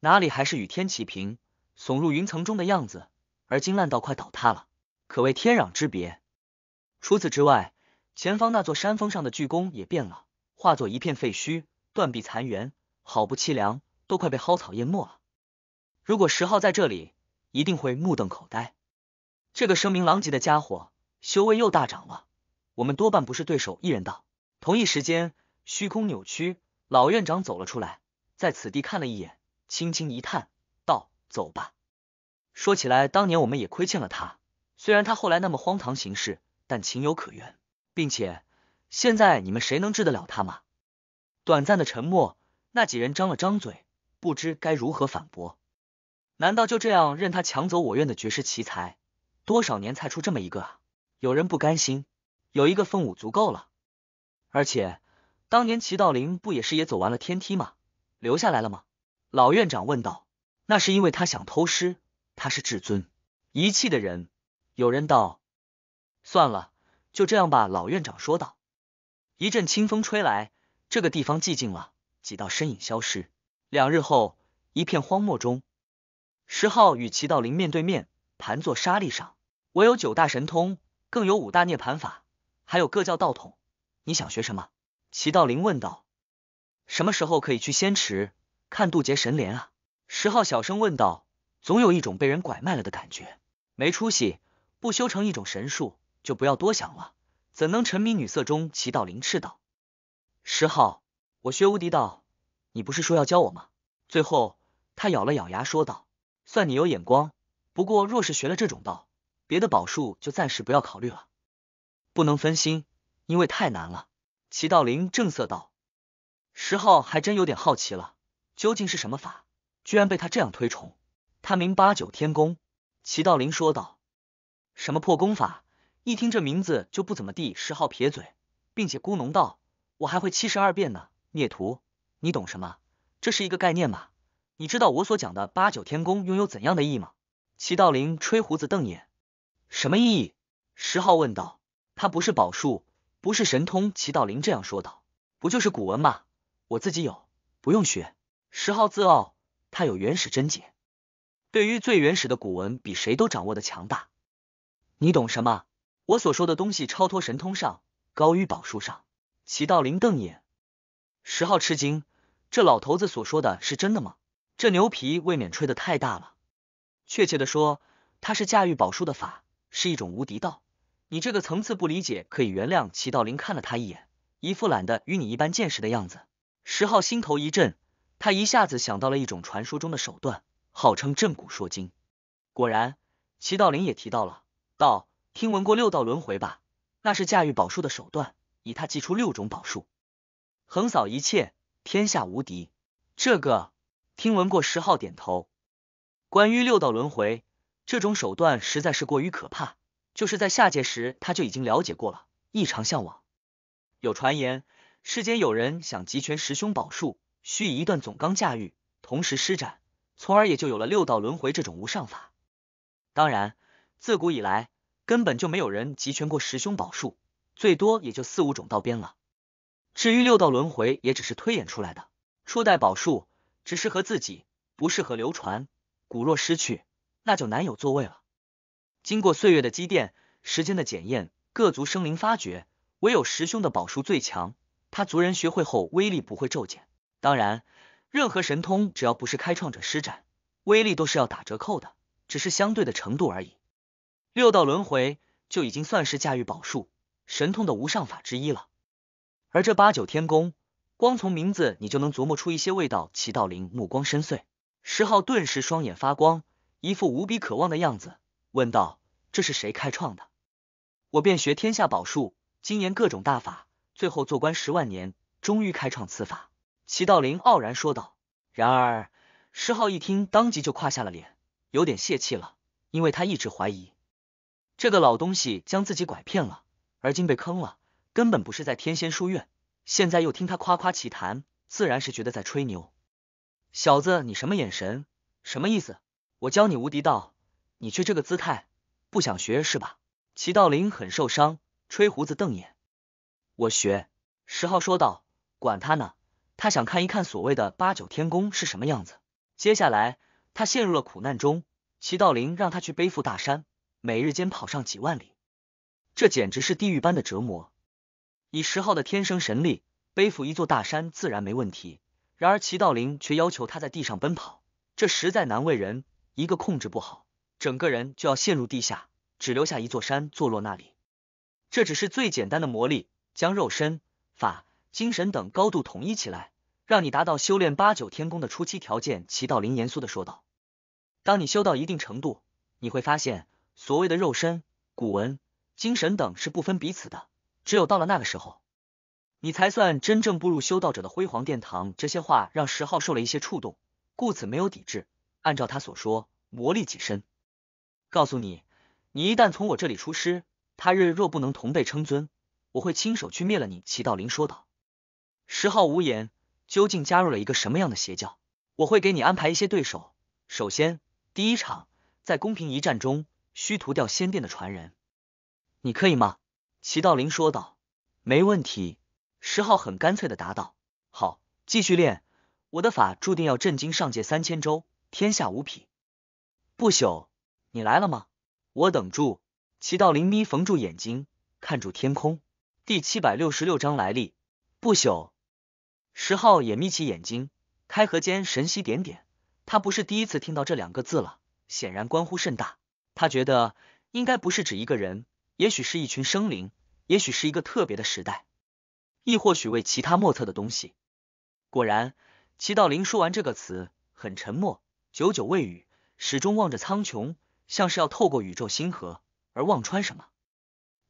哪里还是与天齐平、耸入云层中的样子，而今烂到快倒塌了。可谓天壤之别。除此之外，前方那座山峰上的巨弓也变了，化作一片废墟、断壁残垣，好不凄凉，都快被蒿草淹没了。如果十号在这里，一定会目瞪口呆。这个声名狼藉的家伙，修为又大涨了，我们多半不是对手。一人道。同一时间，虚空扭曲，老院长走了出来，在此地看了一眼，轻轻一叹道：“走吧。”说起来，当年我们也亏欠了他。虽然他后来那么荒唐行事，但情有可原，并且现在你们谁能治得了他吗？短暂的沉默，那几人张了张嘴，不知该如何反驳。难道就这样任他抢走我院的绝世奇才？多少年才出这么一个啊？有人不甘心，有一个凤舞足够了。而且当年齐道林不也是也走完了天梯吗？留下来了吗？老院长问道。那是因为他想偷师，他是至尊遗弃的人。有人道：“算了，就这样吧。”老院长说道。一阵清风吹来，这个地方寂静了。几道身影消失。两日后，一片荒漠中，石浩与齐道林面对面盘坐沙砾上。我有九大神通，更有五大涅槃法，还有各教道统。你想学什么？齐道林问道。什么时候可以去仙池看渡劫神莲啊？石浩小声问道。总有一种被人拐卖了的感觉。没出息。不修成一种神术，就不要多想了。怎能沉迷女色中？齐道林斥道：“十号，我学无敌道，你不是说要教我吗？”最后，他咬了咬牙说道：“算你有眼光，不过若是学了这种道，别的宝术就暂时不要考虑了，不能分心，因为太难了。”齐道林正色道：“十号，还真有点好奇了，究竟是什么法，居然被他这样推崇？”他名八九天宫，齐道林说道。什么破功法？一听这名字就不怎么地。石昊撇嘴，并且咕哝道：“我还会七十二变呢，孽徒，你懂什么？这是一个概念吗？你知道我所讲的八九天功拥有怎样的意吗？”齐道临吹胡子瞪眼：“什么意义？”石昊问道：“他不是宝术，不是神通。”齐道临这样说道：“不就是古文吗？我自己有，不用学。”石昊自傲：“他有原始真解，对于最原始的古文，比谁都掌握的强大。”你懂什么？我所说的东西超脱神通上，高于宝术上。齐道临瞪眼，石昊吃惊，这老头子所说的是真的吗？这牛皮未免吹的太大了。确切的说，他是驾驭宝术的法，是一种无敌道。你这个层次不理解可以原谅。齐道临看了他一眼，一副懒得与你一般见识的样子。石昊心头一震，他一下子想到了一种传说中的手段，号称震古烁今。果然，齐道临也提到了。道听闻过六道轮回吧，那是驾驭宝术的手段。以他祭出六种宝术，横扫一切，天下无敌。这个听闻过，十号点头。关于六道轮回这种手段，实在是过于可怕。就是在下界时，他就已经了解过了，异常向往。有传言，世间有人想集全十凶宝术，需以一段总纲驾驭，同时施展，从而也就有了六道轮回这种无上法。当然。自古以来，根本就没有人集全过十凶宝术，最多也就四五种道编了。至于六道轮回，也只是推演出来的。初代宝术只适合自己，不适合流传。古若失去，那就难有座位了。经过岁月的积淀，时间的检验，各族生灵发觉，唯有十兄的宝术最强。他族人学会后，威力不会骤减。当然，任何神通只要不是开创者施展，威力都是要打折扣的，只是相对的程度而已。六道轮回就已经算是驾驭宝术神通的无上法之一了，而这八九天功，光从名字你就能琢磨出一些味道。齐道临目光深邃，石昊顿时双眼发光，一副无比渴望的样子，问道：“这是谁开创的？”我便学天下宝术，精研各种大法，最后做官十万年，终于开创此法。齐道临傲然说道。然而石昊一听，当即就垮下了脸，有点泄气了，因为他一直怀疑。这个老东西将自己拐骗了，而今被坑了，根本不是在天仙书院。现在又听他夸夸其谈，自然是觉得在吹牛。小子，你什么眼神？什么意思？我教你无敌道，你却这个姿态，不想学是吧？齐道林很受伤，吹胡子瞪眼。我学，石浩说道。管他呢，他想看一看所谓的八九天宫是什么样子。接下来，他陷入了苦难中。齐道林让他去背负大山。每日间跑上几万里，这简直是地狱般的折磨。以石昊的天生神力，背负一座大山自然没问题。然而齐道林却要求他在地上奔跑，这实在难为人。一个控制不好，整个人就要陷入地下，只留下一座山坐落那里。这只是最简单的魔力，将肉身、法、精神等高度统一起来，让你达到修炼八九天宫的初期条件。齐道林严肃的说道：“当你修到一定程度，你会发现。”所谓的肉身、骨文、精神等是不分彼此的，只有到了那个时候，你才算真正步入修道者的辉煌殿堂。这些话让石浩受了一些触动，故此没有抵制。按照他所说，磨砺己身。告诉你，你一旦从我这里出师，他日若不能同辈称尊，我会亲手去灭了你。”齐道临说道。石浩无言。究竟加入了一个什么样的邪教？我会给你安排一些对手。首先，第一场在公平一战中。虚屠掉仙殿的传人，你可以吗？齐道临说道：“没问题。”石昊很干脆的答道：“好，继续练，我的法注定要震惊上界三千州，天下无匹。”不朽，你来了吗？我等住。齐道临眯缝住眼睛，看住天空。第七百六十六章来历。不朽，石昊也眯起眼睛，开合间神息点点。他不是第一次听到这两个字了，显然关乎甚大。他觉得应该不是指一个人，也许是一群生灵，也许是一个特别的时代，亦或许为其他莫测的东西。果然，齐道临说完这个词，很沉默，久久未语，始终望着苍穹，像是要透过宇宙星河而望穿什么。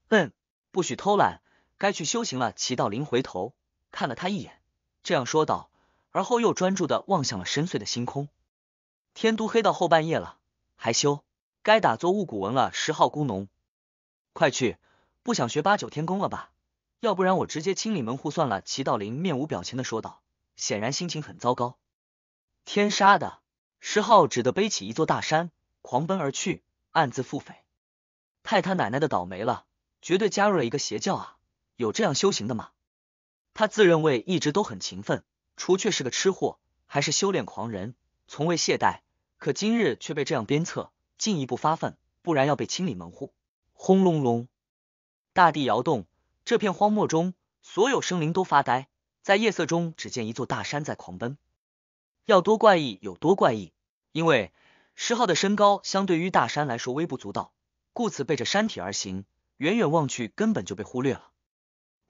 嗯，不许偷懒，该去修行了。齐道林回头看了他一眼，这样说道，而后又专注的望向了深邃的星空。天都黑到后半夜了，还修？该打坐悟古文了，十号工农，快去！不想学八九天功了吧？要不然我直接清理门户算了。”齐道临面无表情的说道，显然心情很糟糕。天杀的！十号只得背起一座大山，狂奔而去，暗自腹诽：“太他奶奶的倒霉了！绝对加入了一个邪教啊！有这样修行的吗？”他自认为一直都很勤奋，除却是个吃货，还是修炼狂人，从未懈怠，可今日却被这样鞭策。进一步发奋，不然要被清理门户。轰隆隆，大地摇动，这片荒漠中所有生灵都发呆。在夜色中，只见一座大山在狂奔，要多怪异有多怪异。因为石浩的身高相对于大山来说微不足道，故此背着山体而行，远远望去根本就被忽略了。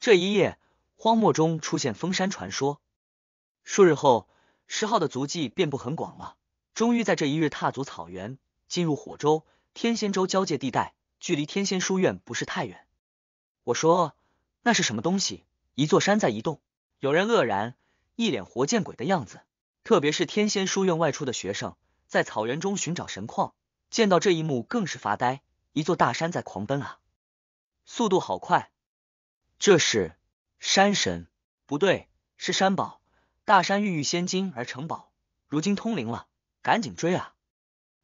这一夜，荒漠中出现封山传说。数日后，石浩的足迹遍布很广了，终于在这一日踏足草原。进入火州、天仙州交界地带，距离天仙书院不是太远。我说，那是什么东西？一座山在移动。有人愕然，一脸活见鬼的样子。特别是天仙书院外出的学生，在草原中寻找神矿，见到这一幕更是发呆。一座大山在狂奔啊，速度好快！这是山神？不对，是山宝。大山孕育仙金而成宝，如今通灵了，赶紧追啊！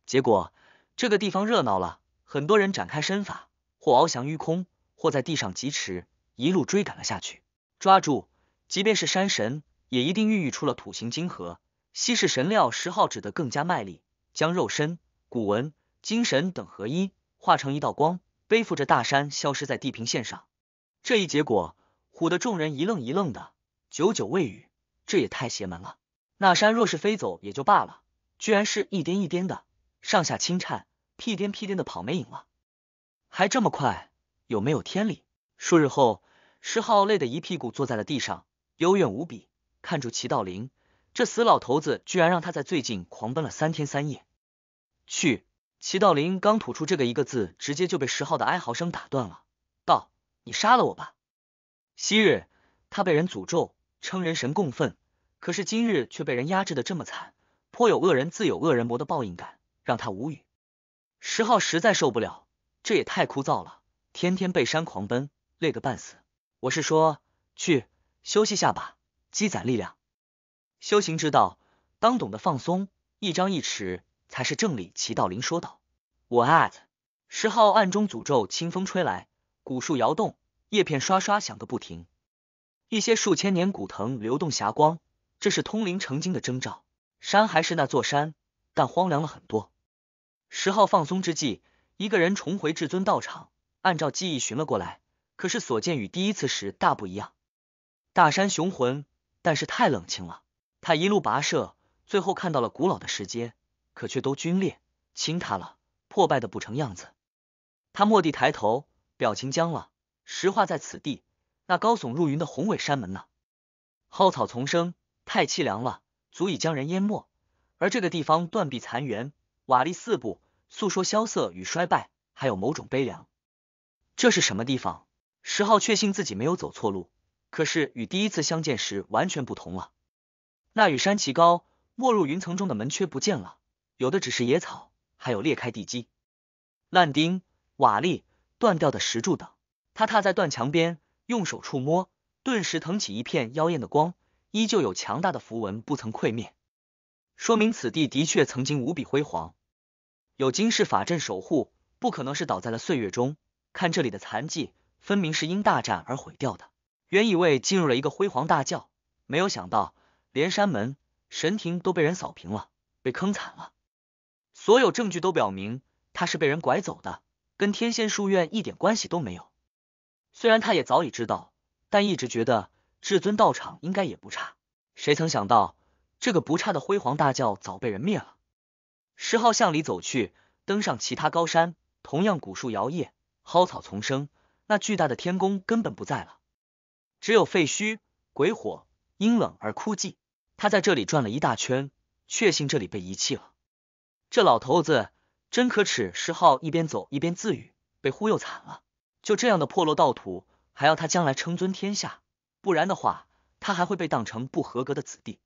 结果。这个地方热闹了，很多人展开身法，或翱翔于空，或在地上疾驰，一路追赶了下去，抓住。即便是山神，也一定孕育出了土形金核，稀式神料。石昊指得更加卖力，将肉身、骨纹、精神等合一，化成一道光，背负着大山，消失在地平线上。这一结果，唬得众人一愣一愣的，久久未语。这也太邪门了！那山若是飞走也就罢了，居然是一颠一颠的，上下轻颤。屁颠屁颠的跑没影了，还这么快，有没有天理？数日后，石浩累得一屁股坐在了地上，幽怨无比，看住齐道林，这死老头子居然让他在最近狂奔了三天三夜。去！齐道林刚吐出这个一个字，直接就被石浩的哀嚎声打断了，道：“你杀了我吧！”昔日他被人诅咒，称人神共愤，可是今日却被人压制的这么惨，颇有恶人自有恶人磨的报应感，让他无语。十号实在受不了，这也太枯燥了，天天被山狂奔，累个半死。我是说，去休息下吧，积攒力量。修行之道，当懂得放松，一张一弛才是正理。齐道临说道。我 at 十号暗中诅咒。清风吹来，古树摇动，叶片刷刷响个不停。一些数千年古藤流动霞光，这是通灵成精的征兆。山还是那座山，但荒凉了很多。十号放松之际，一个人重回至尊道场，按照记忆寻了过来。可是所见与第一次时大不一样。大山雄浑，但是太冷清了。他一路跋涉，最后看到了古老的石阶，可却都龟裂、倾塌了，破败的不成样子。他蓦地抬头，表情僵了。石化在此地，那高耸入云的宏伟山门呢？蒿草丛生，太凄凉了，足以将人淹没。而这个地方断壁残垣。瓦砾四部，诉说萧瑟与衰败，还有某种悲凉。这是什么地方？石浩确信自己没有走错路，可是与第一次相见时完全不同了。那与山奇高，没入云层中的门阙不见了，有的只是野草，还有裂开地基、烂钉、瓦砾、断掉的石柱等。他踏在断墙边，用手触摸，顿时腾起一片妖艳的光，依旧有强大的符文不曾溃灭，说明此地的确曾经无比辉煌。有金氏法阵守护，不可能是倒在了岁月中。看这里的残迹，分明是因大战而毁掉的。原以为进入了一个辉煌大教，没有想到连山门、神庭都被人扫平了，被坑惨了。所有证据都表明他是被人拐走的，跟天仙书院一点关系都没有。虽然他也早已知道，但一直觉得至尊道场应该也不差。谁曾想到，这个不差的辉煌大教早被人灭了。石浩向里走去，登上其他高山，同样古树摇曳，蒿草丛生。那巨大的天宫根本不在了，只有废墟、鬼火、阴冷而枯寂。他在这里转了一大圈，确信这里被遗弃了。这老头子真可耻！石浩一边走一边自语：“被忽悠惨了，就这样的破落道土，还要他将来称尊天下？不然的话，他还会被当成不合格的子弟，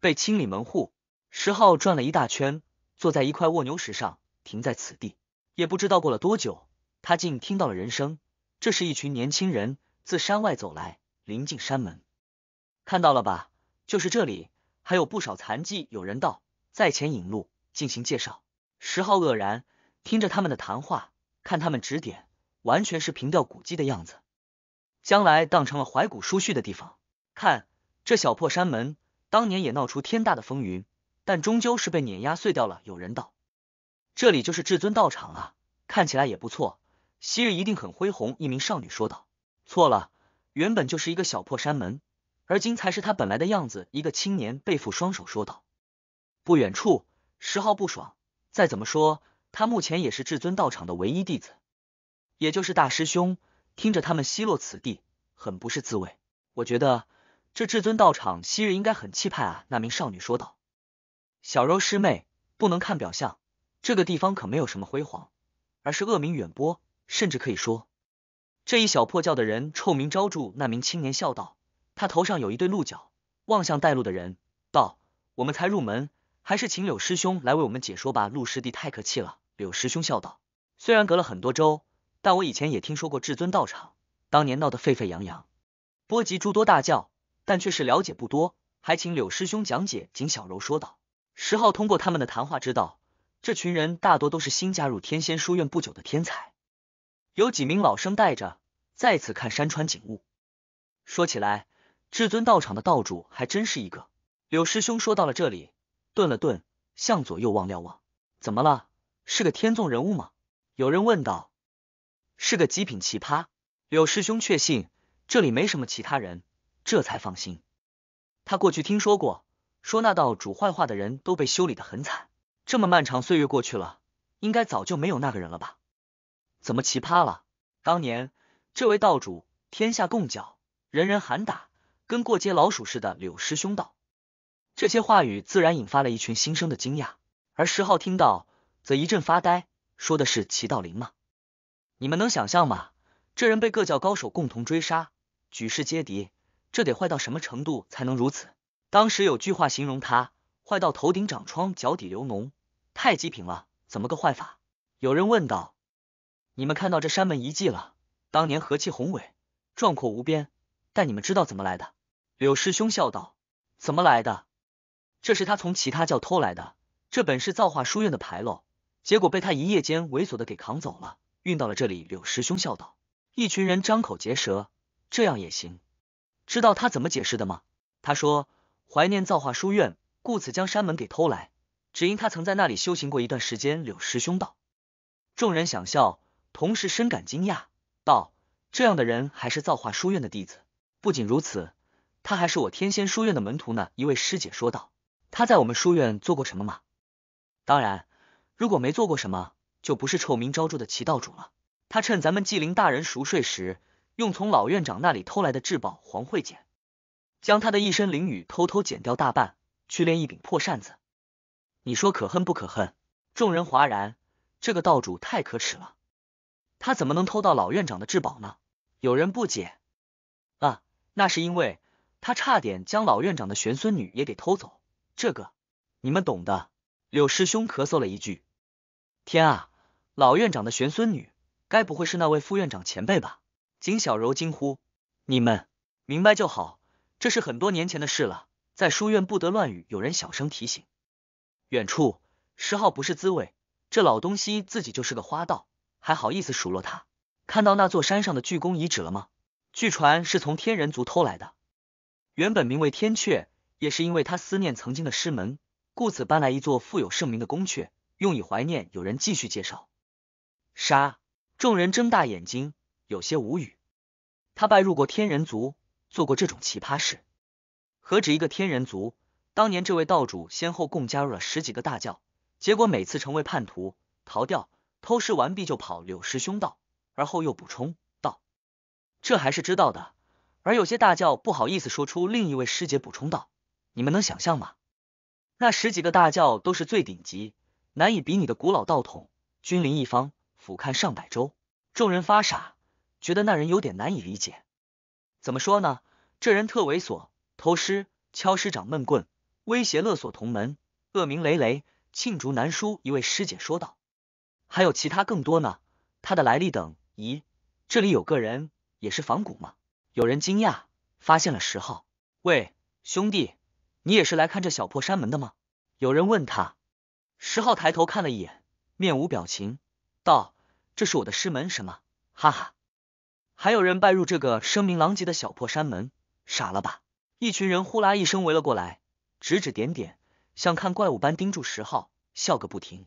被清理门户。”石浩转了一大圈。坐在一块卧牛石上，停在此地，也不知道过了多久，他竟听到了人声。这是一群年轻人自山外走来，临近山门，看到了吧？就是这里，还有不少残迹。有人道在前引路，进行介绍。石浩愕然，听着他们的谈话，看他们指点，完全是凭吊古迹的样子，将来当成了怀古书序的地方。看这小破山门，当年也闹出天大的风云。但终究是被碾压碎掉了。有人道：“这里就是至尊道场啊，看起来也不错，昔日一定很恢宏。”一名少女说道。错了，原本就是一个小破山门，而今才是他本来的样子。”一个青年背负双手说道。不远处，石浩不爽。再怎么说，他目前也是至尊道场的唯一弟子，也就是大师兄。听着他们奚落此地，很不是滋味。我觉得这至尊道场昔日应该很气派啊。”那名少女说道。小柔师妹，不能看表象，这个地方可没有什么辉煌，而是恶名远播，甚至可以说这一小破教的人臭名昭著。那名青年笑道：“他头上有一对鹿角，望向带路的人道：‘我们才入门，还是请柳师兄来为我们解说吧。’陆师弟太客气了。”柳师兄笑道：“虽然隔了很多周，但我以前也听说过至尊道场，当年闹得沸沸扬扬，波及诸多大教，但却是了解不多，还请柳师兄讲解。”景小柔说道。十号通过他们的谈话知道，这群人大多都是新加入天仙书院不久的天才，有几名老生带着再次看山川景物。说起来，至尊道场的道主还真是一个柳师兄。说到了这里，顿了顿，向左右望瞭望，怎么了？是个天纵人物吗？有人问道。是个极品奇葩。柳师兄确信这里没什么其他人，这才放心。他过去听说过。说那道主坏话的人都被修理的很惨，这么漫长岁月过去了，应该早就没有那个人了吧？怎么奇葩了？当年这位道主天下共剿，人人喊打，跟过街老鼠似的。柳师兄道，这些话语自然引发了一群新生的惊讶，而石浩听到则一阵发呆。说的是齐道林吗？你们能想象吗？这人被各教高手共同追杀，举世皆敌，这得坏到什么程度才能如此？当时有句话形容他，坏到头顶长疮，脚底流脓，太极品了。怎么个坏法？有人问道。你们看到这山门遗迹了？当年和气宏伟，壮阔无边。但你们知道怎么来的？柳师兄笑道：“怎么来的？这是他从其他教偷来的。这本是造化书院的牌楼，结果被他一夜间猥琐的给扛走了，运到了这里。”柳师兄笑道。一群人张口结舌。这样也行？知道他怎么解释的吗？他说。怀念造化书院，故此将山门给偷来。只因他曾在那里修行过一段时间。柳师兄道：“众人想笑，同时深感惊讶，道：这样的人还是造化书院的弟子。不仅如此，他还是我天仙书院的门徒呢。”一位师姐说道：“他在我们书院做过什么吗？当然，如果没做过什么，就不是臭名昭著的齐道主了。他趁咱们纪灵大人熟睡时，用从老院长那里偷来的至宝黄慧简。”将他的一身灵羽偷偷剪掉大半，去练一柄破扇子。你说可恨不可恨？众人哗然，这个道主太可耻了，他怎么能偷到老院长的至宝呢？有人不解，啊，那是因为他差点将老院长的玄孙女也给偷走。这个你们懂的。柳师兄咳嗽了一句：“天啊，老院长的玄孙女，该不会是那位副院长前辈吧？”景小柔惊呼：“你们明白就好。”这是很多年前的事了，在书院不得乱语，有人小声提醒。远处，石浩不是滋味，这老东西自己就是个花道，还好意思数落他。看到那座山上的巨宫遗址了吗？据传是从天人族偷来的，原本名为天阙，也是因为他思念曾经的师门，故此搬来一座富有盛名的宫阙，用以怀念。有人继续介绍。杀！众人睁大眼睛，有些无语。他拜入过天人族。做过这种奇葩事，何止一个天人族？当年这位道主先后共加入了十几个大教，结果每次成为叛徒，逃掉，偷师完毕就跑。柳师兄道，而后又补充道：“这还是知道的。”而有些大教不好意思说出。另一位师姐补充道：“你们能想象吗？那十几个大教都是最顶级、难以比拟的古老道统，君临一方，俯瞰上百州。”众人发傻，觉得那人有点难以理解。怎么说呢？这人特猥琐，偷师、敲师长闷棍、威胁勒索同门，恶名累累，罄竹难书。一位师姐说道。还有其他更多呢？他的来历等？咦，这里有个人也是仿古吗？有人惊讶，发现了十号。喂，兄弟，你也是来看这小破山门的吗？有人问他。十号抬头看了一眼，面无表情道：“这是我的师门，什么？哈哈。”还有人拜入这个声名狼藉的小破山门，傻了吧？一群人呼啦一声围了过来，指指点点，像看怪物般盯住石浩，笑个不停。